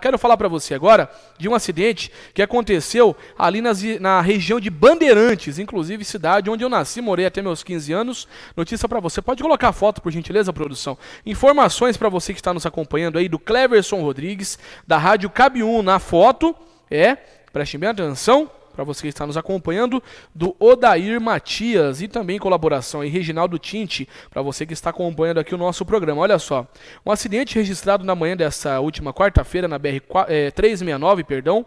Quero falar para você agora de um acidente que aconteceu ali nas, na região de Bandeirantes, inclusive cidade onde eu nasci, morei até meus 15 anos. Notícia para você, pode colocar a foto por gentileza, produção. Informações para você que está nos acompanhando aí do Cleverson Rodrigues, da Rádio Cabe 1 na foto. É, prestem bem atenção para você que está nos acompanhando, do Odair Matias e também colaboração e Reginaldo Tinte, para você que está acompanhando aqui o nosso programa. Olha só, um acidente registrado na manhã dessa última quarta-feira na BR 369, eh, perdão,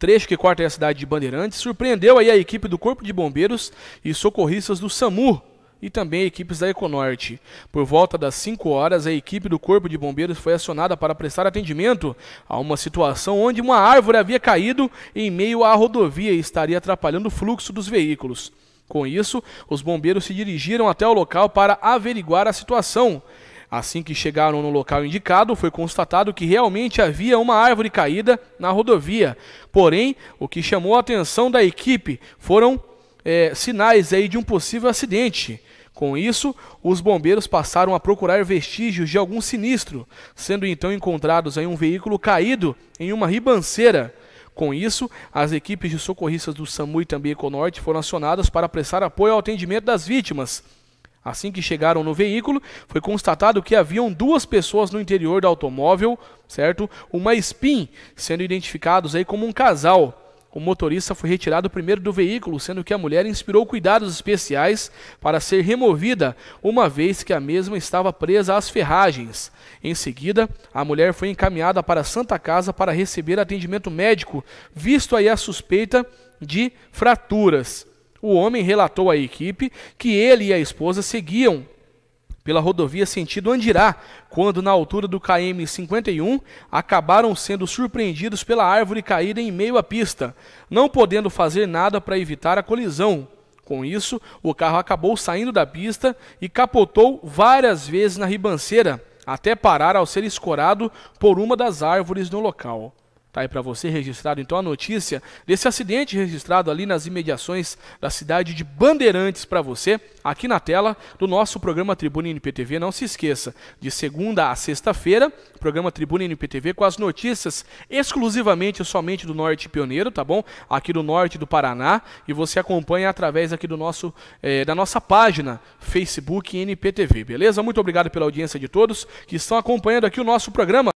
Trecho que corta a cidade de Bandeirantes surpreendeu aí a equipe do Corpo de Bombeiros e socorristas do SAMU e também equipes da Econorte. Por volta das 5 horas, a equipe do Corpo de Bombeiros foi acionada para prestar atendimento a uma situação onde uma árvore havia caído em meio à rodovia e estaria atrapalhando o fluxo dos veículos. Com isso, os bombeiros se dirigiram até o local para averiguar a situação. Assim que chegaram no local indicado, foi constatado que realmente havia uma árvore caída na rodovia. Porém, o que chamou a atenção da equipe foram é, sinais aí de um possível acidente. Com isso, os bombeiros passaram a procurar vestígios de algum sinistro, sendo então encontrados em um veículo caído em uma ribanceira. Com isso, as equipes de socorristas do SAMU e também Econorte foram acionadas para prestar apoio ao atendimento das vítimas. Assim que chegaram no veículo, foi constatado que haviam duas pessoas no interior do automóvel, certo? Uma SPIN, sendo identificados aí como um casal o motorista foi retirado primeiro do veículo, sendo que a mulher inspirou cuidados especiais para ser removida, uma vez que a mesma estava presa às ferragens. Em seguida, a mulher foi encaminhada para a Santa Casa para receber atendimento médico, visto aí a suspeita de fraturas. O homem relatou à equipe que ele e a esposa seguiam pela rodovia sentido Andirá, quando na altura do KM 51 acabaram sendo surpreendidos pela árvore caída em meio à pista, não podendo fazer nada para evitar a colisão. Com isso, o carro acabou saindo da pista e capotou várias vezes na ribanceira, até parar ao ser escorado por uma das árvores no local. Está aí para você registrado então a notícia desse acidente registrado ali nas imediações da cidade de Bandeirantes para você, aqui na tela do nosso programa Tribuna NPTV. Não se esqueça, de segunda a sexta-feira, programa Tribuna NPTV com as notícias exclusivamente somente do Norte Pioneiro, tá bom? Aqui do Norte do Paraná. E você acompanha através aqui do nosso, eh, da nossa página Facebook NPTV, beleza? Muito obrigado pela audiência de todos que estão acompanhando aqui o nosso programa.